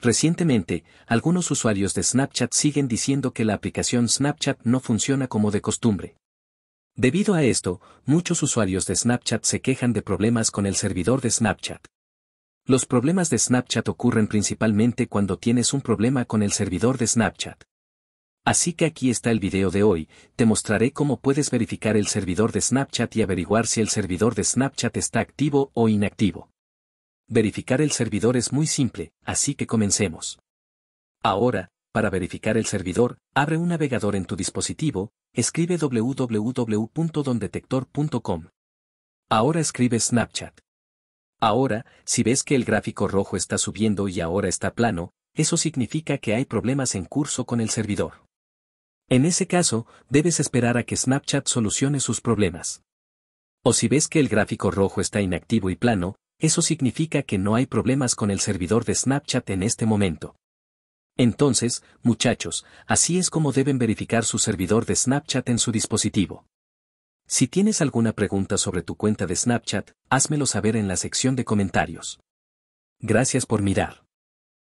Recientemente, algunos usuarios de Snapchat siguen diciendo que la aplicación Snapchat no funciona como de costumbre. Debido a esto, muchos usuarios de Snapchat se quejan de problemas con el servidor de Snapchat. Los problemas de Snapchat ocurren principalmente cuando tienes un problema con el servidor de Snapchat. Así que aquí está el video de hoy, te mostraré cómo puedes verificar el servidor de Snapchat y averiguar si el servidor de Snapchat está activo o inactivo. Verificar el servidor es muy simple, así que comencemos. Ahora, para verificar el servidor, abre un navegador en tu dispositivo, escribe www.dondetector.com. Ahora escribe Snapchat. Ahora, si ves que el gráfico rojo está subiendo y ahora está plano, eso significa que hay problemas en curso con el servidor. En ese caso, debes esperar a que Snapchat solucione sus problemas. O si ves que el gráfico rojo está inactivo y plano, eso significa que no hay problemas con el servidor de Snapchat en este momento. Entonces, muchachos, así es como deben verificar su servidor de Snapchat en su dispositivo. Si tienes alguna pregunta sobre tu cuenta de Snapchat, házmelo saber en la sección de comentarios. Gracias por mirar.